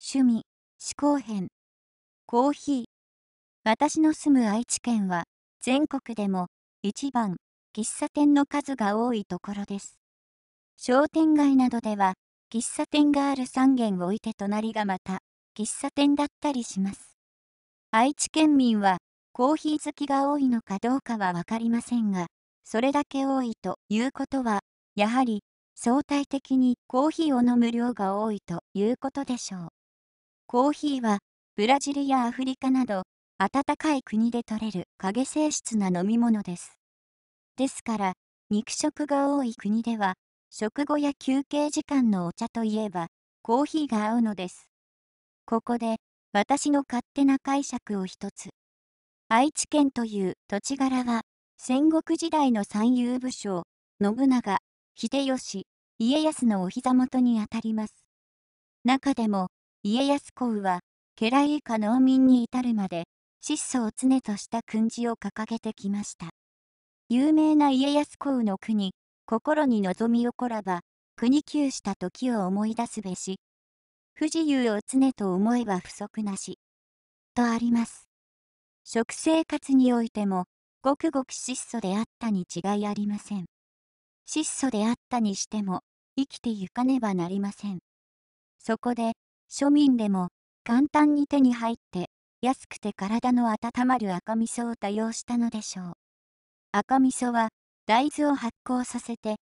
趣味思考編コーヒー私の住む愛知県は全国でも一番喫茶店の数が多いところです商店街などでは喫茶店がある3軒置いて隣がまた喫茶店だったりします愛知県民はコーヒー好きが多いのかどうかは分かりませんがそれだけ多いということはやはり相対的にコーヒーを飲む量が多いということでしょう。コーヒーはブラジルやアフリカなど暖かい国で取れる影性質な飲み物です。ですから肉食が多い国では食後や休憩時間のお茶といえばコーヒーが合うのです。ここで私の勝手な解釈を一つ。愛知県という土地柄は戦国時代の三遊武将信長秀吉家康のお膝元にあたります。中でも家康公は、家来以下農民に至るまで、質素を常とした訓示を掲げてきました。有名な家康公の国、心に望みをこらば、国窮した時を思い出すべし。不自由を常と思えば不足なし。とあります。食生活においても、ごくごく質素であったに違いありません。質素であったにしても、生きてゆかねばなりません。そこで、庶民でも簡単に手に入って安くて体の温まる赤味噌を多用したのでしょう赤味噌は大豆を発酵させて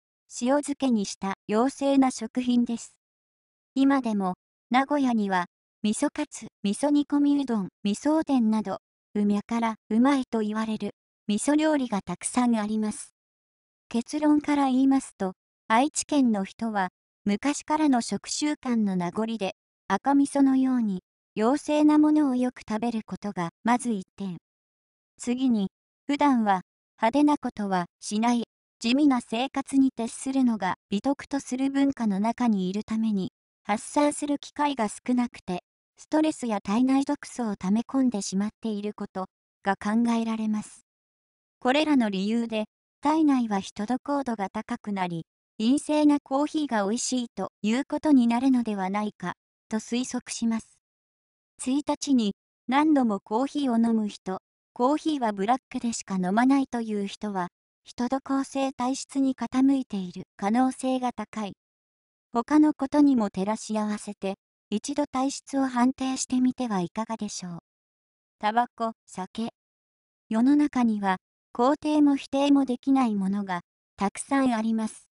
塩漬けにした妖精な食品です今でも名古屋には味噌カツ味噌煮込みうどん味噌おでんなどうみゃからうまいと言われる味噌料理がたくさんあります結論から言いますと愛知県の人は昔からの食習慣の名残で赤味噌のように妖精なものをよく食べることがまず一点次に普段は派手なことはしない地味な生活に徹するのが美徳とする文化の中にいるために発散する機会が少なくてストレスや体内毒素を溜め込んでしまっていることが考えられます。これらの理由で体内は人度高度が高くなり陰性なコーヒーが美味しいということになるのではないかと推測します。1日に何度もコーヒーを飲む人、コーヒーはブラックでしか飲まないという人は、人と構成体質に傾いている可能性が高い。他のことにも照らし合わせて、一度体質を判定してみてはいかがでしょう。タバコ、酒。世の中には、肯定も否定もできないものが、たくさんあります。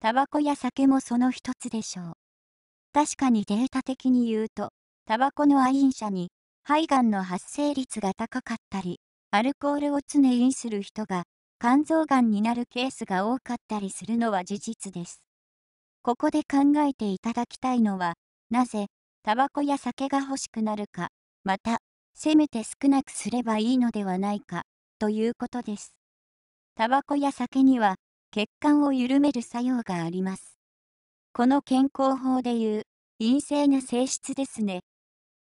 タバコや酒もその一つでしょう。確かにデータ的に言うと、タバコの愛飲者に肺がんの発生率が高かったり、アルコールを常飲する人が肝臓がんになるケースが多かったりするのは事実です。ここで考えていただきたいのは、なぜ、タバコや酒が欲しくなるか、また、せめて少なくすればいいのではないか、ということです。タバコや酒には、血管を緩める作用があります。この健康法でいう、陰性な性質ですね。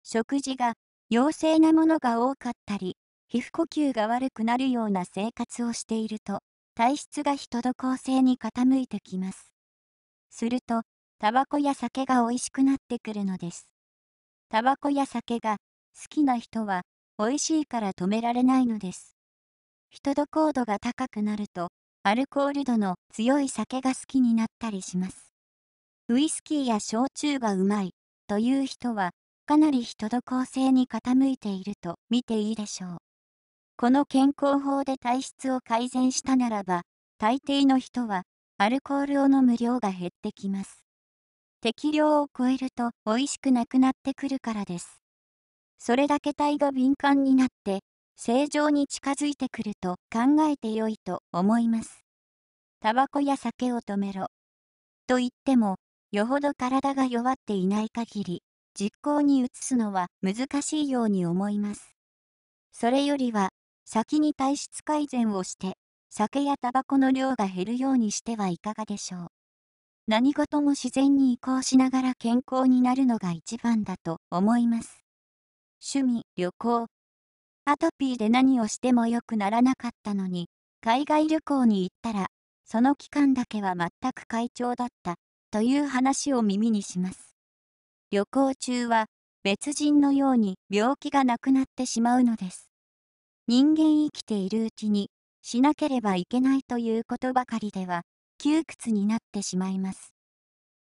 食事が陽性なものが多かったり、皮膚呼吸が悪くなるような生活をしていると、体質が人の構成に傾いてきます。すると、タバコや酒が美味しくなってくるのです。タバコや酒が好きな人は、美味しいから止められないのです。人の高度が高くなると、アルコール度の強い酒が好きになったりします。ウイスキーや焼酎がうまいという人はかなり人と構成に傾いていると見ていいでしょう。この健康法で体質を改善したならば大抵の人はアルコールを飲む量が減ってきます。適量を超えると美味しくなくなってくるからです。それだけ体が敏感になって正常に近づいてくると考えてよいと思います。タバコや酒を止めろ。と言ってもよほど体が弱っていない限り、実行に移すのは難しいように思います。それよりは、先に体質改善をして、酒やタバコの量が減るようにしてはいかがでしょう。何事も自然に移行しながら健康になるのが一番だと思います。趣味、旅行。アトピーで何をしても良くならなかったのに、海外旅行に行ったら、その期間だけは全く快調だったという話を耳にします。旅行中は別人のように病気がなくなってしまうのです。人間生きているうちにしなければいけないということばかりでは窮屈になってしまいます。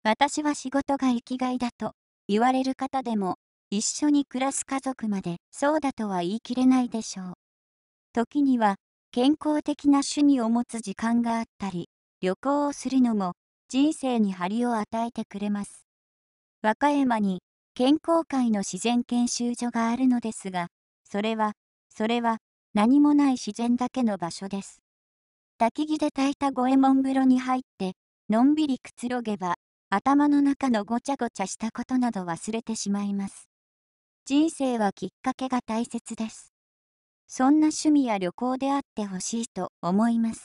私は仕事が生きがいだと言われる方でも一緒に暮らす家族までそうだとは言い切れないでしょう。時には健康的な趣味を持つ時間があったり旅行をするのも人生に張りを与えてくれます。和歌山に健康会の自然研修所があるのですが、それは、それは何もない自然だけの場所です。焚き木で炊いた五右衛門風呂に入って、のんびりくつろげば、頭の中のごちゃごちゃしたことなど忘れてしまいます。人生はきっかけが大切です。そんな趣味や旅行であってほしいと思います。